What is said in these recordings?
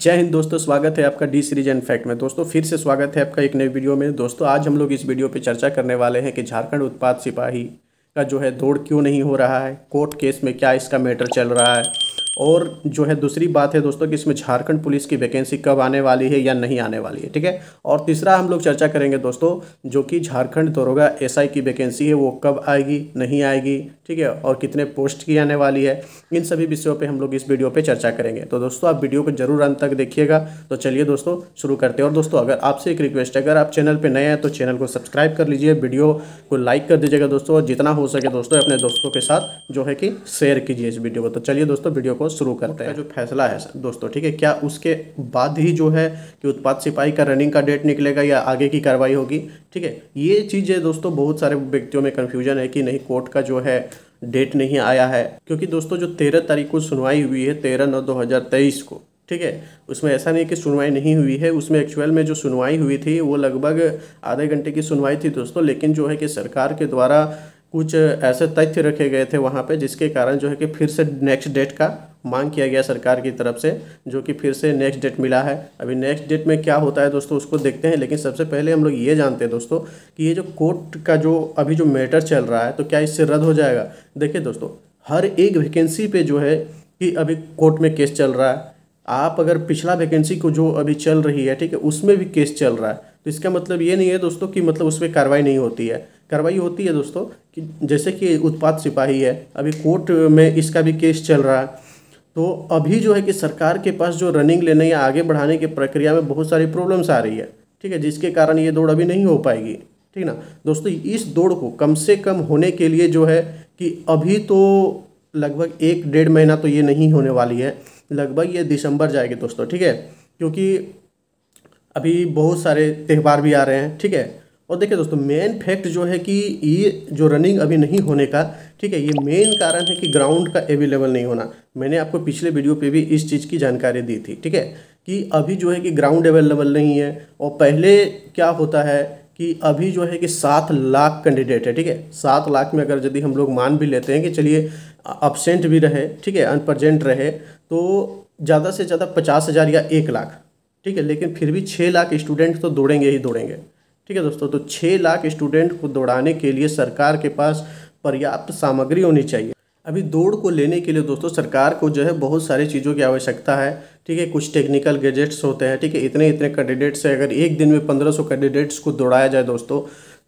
जय हिंद दोस्तों स्वागत है आपका डी सीरीज एंड फैक्ट में दोस्तों फिर से स्वागत है आपका एक नई वीडियो में दोस्तों आज हम लोग इस वीडियो पे चर्चा करने वाले हैं कि झारखंड उत्पाद सिपाही का जो है दौड़ क्यों नहीं हो रहा है कोर्ट केस में क्या इसका मैटर चल रहा है और जो है दूसरी बात है दोस्तों कि इसमें झारखंड पुलिस की वैकेंसी कब आने वाली है या नहीं आने वाली है ठीक है और तीसरा हम लोग चर्चा करेंगे दोस्तों जो कि झारखंड दरोगा एसआई की वैकेंसी है वो कब आएगी नहीं आएगी ठीक है और कितने पोस्ट की आने वाली है इन सभी विषयों पर हम लोग इस वीडियो पर चर्चा करेंगे तो दोस्तों आप वीडियो को जरूर अंत तक देखिएगा तो चलिए दोस्तों शुरू करते हैं और दोस्तों अगर आपसे एक रिक्वेस्ट है अगर आप चैनल पर नए हैं तो चैनल को सब्सक्राइब कर लीजिए वीडियो को लाइक कर दीजिएगा दोस्तों जितना हो सके दोस्तों अपने दोस्तों के साथ जो है कि शेयर कीजिए इस वीडियो को तो चलिए दोस्तों वीडियो को शुरू करते हैं जो फैसला है दोस्तों ठीक है क्या उसके बाद ही जो है कि उत्पाद सिपाही का रनिंग का डेट निकलेगा या आगे की कार्रवाई होगी ठीक है ये चीज़ें दोस्तों बहुत सारे व्यक्तियों में कन्फ्यूजन है कि नहीं कोर्ट का जो है डेट नहीं आया है क्योंकि दोस्तों जो तेरह तारीख को सुनवाई हुई है तेरह नौ दो को ठीक है उसमें ऐसा नहीं कि सुनवाई नहीं हुई है उसमें एक्चुअल में जो सुनवाई हुई थी वो लगभग आधे घंटे की सुनवाई थी दोस्तों लेकिन जो है कि सरकार के द्वारा कुछ ऐसे तथ्य रखे गए थे वहाँ पे जिसके कारण जो है कि फिर से नेक्स्ट डेट का मांग किया गया सरकार की तरफ से जो कि फिर से नेक्स्ट डेट मिला है अभी नेक्स्ट डेट में क्या होता है दोस्तों उसको देखते हैं लेकिन सबसे पहले हम लोग ये जानते हैं दोस्तों कि ये जो कोर्ट का जो अभी जो मैटर चल रहा है तो क्या इससे रद्द हो जाएगा देखिए दोस्तों हर एक वैकेंसी पर जो है कि अभी कोर्ट में केस चल रहा है आप अगर पिछला वैकेंसी को जो अभी चल रही है ठीक है उसमें भी केस चल रहा है तो इसका मतलब ये नहीं है दोस्तों कि मतलब उस पर कार्रवाई नहीं होती है कार्रवाई होती है दोस्तों कि जैसे कि उत्पाद सिपाही है अभी कोर्ट में इसका भी केस चल रहा है तो अभी जो है कि सरकार के पास जो रनिंग लेने या आगे बढ़ाने की प्रक्रिया में बहुत सारी प्रॉब्लम्स आ रही है ठीक है जिसके कारण ये दौड़ अभी नहीं हो पाएगी ठीक ना दोस्तों इस दौड़ को कम से कम होने के लिए जो है कि अभी तो लगभग एक डेढ़ महीना तो ये नहीं होने वाली है लगभग ये दिसंबर जाएगी दोस्तों ठीक है क्योंकि अभी बहुत सारे त्यौहार भी आ रहे हैं ठीक है और देखिए दोस्तों मेन फैक्ट जो है कि ये जो रनिंग अभी नहीं होने का ठीक है ये मेन कारण है कि ग्राउंड का अवेलेबल नहीं होना मैंने आपको पिछले वीडियो पे भी इस चीज़ की जानकारी दी थी ठीक है कि अभी जो है कि ग्राउंड अवेलेबल नहीं है और पहले क्या होता है कि अभी जो है कि सात लाख कैंडिडेट है ठीक है सात लाख में अगर यदि हम लोग मान भी लेते हैं कि चलिए अपसेंट भी रहे ठीक है अनप्रजेंट रहे तो ज़्यादा से ज़्यादा पचास हज़ार या एक लाख ठीक है लेकिन फिर भी छः लाख स्टूडेंट तो दौड़ेंगे ही दौड़ेंगे ठीक है दोस्तों तो छः लाख स्टूडेंट को दौड़ाने के लिए सरकार के पास पर्याप्त सामग्री होनी चाहिए अभी दौड़ को लेने के लिए दोस्तों सरकार को जो है बहुत सारी चीज़ों की आवश्यकता है ठीक है कुछ टेक्निकल गैजेट्स होते हैं ठीक है इतने इतने कैंडिडेट्स हैं अगर एक दिन में पंद्रह सौ कैंडिडेट्स को दौड़ाया जाए दोस्तों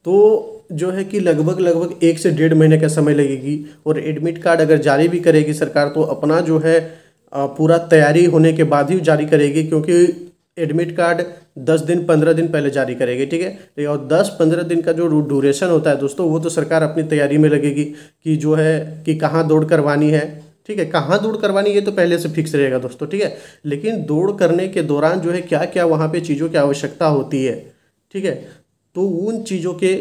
तो जो है कि लगभग लगभग एक से डेढ़ महीने का समय लगेगी और एडमिट कार्ड अगर जारी भी करेगी सरकार तो अपना जो है पूरा तैयारी होने के बाद ही जारी करेगी क्योंकि एडमिट कार्ड दस दिन पंद्रह दिन पहले जारी करेगी ठीक है तो और दस पंद्रह दिन का जो ड्यूरेशन होता है दोस्तों वो तो सरकार अपनी तैयारी में लगेगी कि जो है कि कहाँ दौड़ करवानी है ठीक है कहाँ दौड़ करवानी ये तो पहले से फिक्स रहेगा दोस्तों ठीक है लेकिन दौड़ करने के दौरान जो है क्या क्या वहाँ पर चीज़ों की आवश्यकता होती है ठीक है तो उन चीज़ों के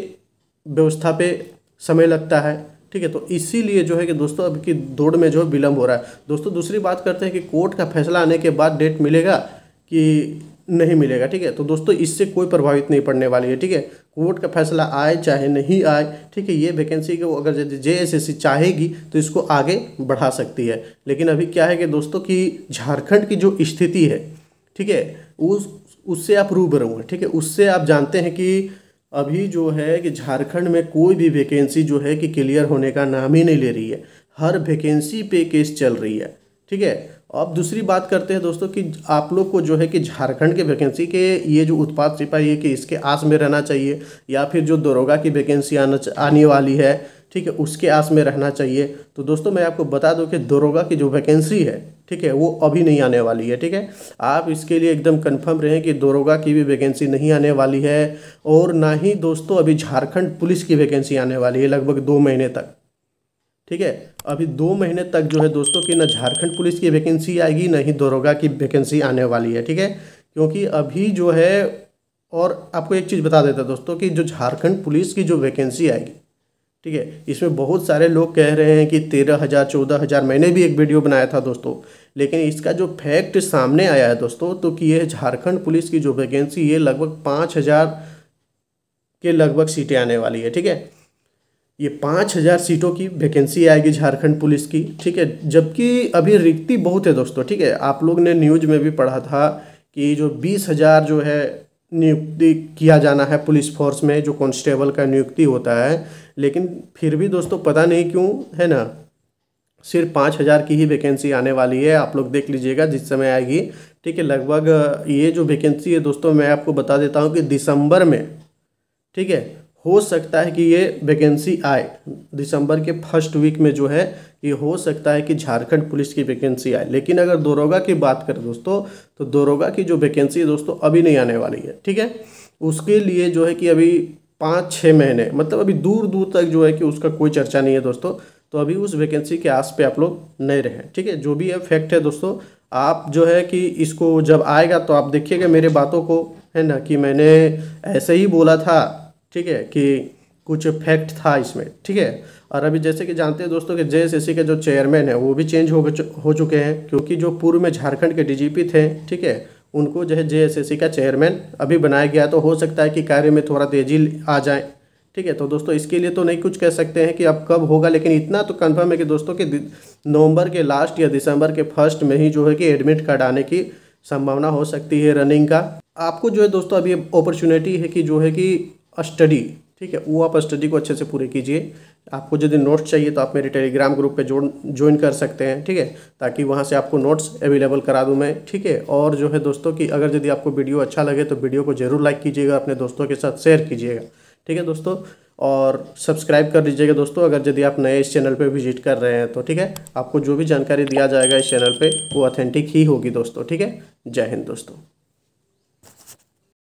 व्यवस्था पे समय लगता है ठीक है तो इसीलिए जो है कि दोस्तों अब की दौड़ में जो है विलम्ब हो रहा है दोस्तों दूसरी बात करते हैं कि कोर्ट का फैसला आने के बाद डेट मिलेगा कि नहीं मिलेगा ठीक है तो दोस्तों इससे कोई प्रभावित नहीं पड़ने वाली है ठीक है कोर्ट का फैसला आए चाहे नहीं आए ठीक है ये वैकेंसी को अगर जे सी चाहेगी तो इसको आगे बढ़ा सकती है लेकिन अभी क्या है कि दोस्तों कि झारखंड की जो स्थिति है ठीक है उस उससे आप रूबरू हैं ठीक है उससे आप जानते हैं कि अभी जो है कि झारखंड में कोई भी वैकेंसी जो है कि क्लियर होने का नाम ही नहीं ले रही है हर वैकेंसी पे केस चल रही है ठीक है अब दूसरी बात करते हैं दोस्तों कि आप लोग को जो है कि झारखंड के वैकेंसी के ये जो उत्पाद सिपाही है कि इसके आस में रहना चाहिए या फिर जो दरोगा की वैकेंसी आना आने वाली है ठीक है उसके आस में रहना चाहिए तो दोस्तों मैं आपको बता दूं कि दरोगा की जो वैकेंसी है ठीक है वो अभी नहीं आने वाली है ठीक है आप इसके लिए एकदम कंफर्म रहें कि दरोगा की भी वैकेंसी नहीं आने वाली है और ना ही दोस्तों अभी झारखंड पुलिस की वैकेंसी आने वाली है लगभग दो महीने तक ठीक है अभी दो महीने तक जो है दोस्तों कि ना झारखंड पुलिस की वैकेंसी आएगी ना ही दरोगा की वैकेंसी आने वाली है ठीक है क्योंकि अभी जो है और आपको एक चीज़ बता देता दोस्तों कि जो झारखंड पुलिस की जो वैकेंसी आएगी ठीक है इसमें बहुत सारे लोग कह रहे हैं कि तेरह हज़ार चौदह हज़ार मैंने भी एक वीडियो बनाया था दोस्तों लेकिन इसका जो फैक्ट सामने आया है दोस्तों तो कि यह झारखंड पुलिस की जो वैकेंसी ये लगभग पाँच हज़ार के लगभग सीटें आने वाली है ठीक है ये पाँच हज़ार सीटों की वैकेंसी आएगी झारखंड पुलिस की ठीक है जबकि अभी रिक्ति बहुत है दोस्तों ठीक है आप लोग ने न्यूज में भी पढ़ा था कि जो बीस हज़ार जो है नियुक्ति किया जाना है पुलिस फोर्स में जो कांस्टेबल का नियुक्ति होता है लेकिन फिर भी दोस्तों पता नहीं क्यों है ना सिर्फ पाँच हज़ार की ही वैकेंसी आने वाली है आप लोग देख लीजिएगा जिस समय आएगी ठीक है लगभग ये जो वैकेंसी है दोस्तों मैं आपको बता देता हूँ कि दिसंबर में ठीक है हो सकता है कि ये वैकेंसी आए दिसंबर के फर्स्ट वीक में जो है ये हो सकता है कि झारखंड पुलिस की वैकेंसी आए लेकिन अगर दरोगा की बात करें दोस्तों तो दरोगा की जो वैकेंसी है दोस्तों अभी नहीं आने वाली है ठीक है उसके लिए जो है कि अभी पाँच छः महीने मतलब अभी दूर दूर तक जो है कि उसका कोई चर्चा नहीं है दोस्तों तो अभी उस वैकेंसी के आस पे आप लोग नहीं रहें ठीक है जो भी है फैक्ट है दोस्तों आप जो है कि इसको जब आएगा तो आप देखिएगा मेरे बातों को है ना कि मैंने ऐसे ही बोला था ठीक है कि कुछ फैक्ट था इसमें ठीक है और अभी जैसे कि जानते हैं दोस्तों कि जे एस के जो चेयरमैन है वो भी चेंज हो हो चुके हैं क्योंकि जो पूर्व में झारखंड के डीजीपी थे ठीक है उनको जो है जे एस का चेयरमैन अभी बनाया गया तो हो सकता है कि कार्य में थोड़ा तेजी आ जाए ठीक है तो दोस्तों इसके लिए तो नहीं कुछ कह सकते हैं कि अब कब होगा लेकिन इतना तो कन्फर्म है कि दोस्तों कि नवम्बर के लास्ट या दिसंबर के फर्स्ट में ही जो है कि एडमिट कार्ड आने की संभावना हो सकती है रनिंग का आपको जो है दोस्तों अभी अपॉर्चुनिटी है कि जो है कि स्टडी ठीक है वो आप स्टडी को अच्छे से पूरे कीजिए आपको यदि नोट्स चाहिए तो आप मेरे टेलीग्राम ग्रुप पे जोड़ ज्वाइन कर सकते हैं ठीक है ताकि वहाँ से आपको नोट्स अवेलेबल करा दूँ मैं ठीक है और जो है दोस्तों कि अगर यदि आपको वीडियो अच्छा लगे तो वीडियो को ज़रूर लाइक कीजिएगा अपने दोस्तों के साथ शेयर कीजिएगा ठीक है दोस्तों और सब्सक्राइब कर लीजिएगा दोस्तों अगर यदि आप नए इस चैनल पर विजिट कर रहे हैं तो ठीक है आपको जो भी जानकारी दिया जाएगा इस चैनल पर वो ऑथेंटिक ही होगी दोस्तों ठीक है जय हिंद दोस्तों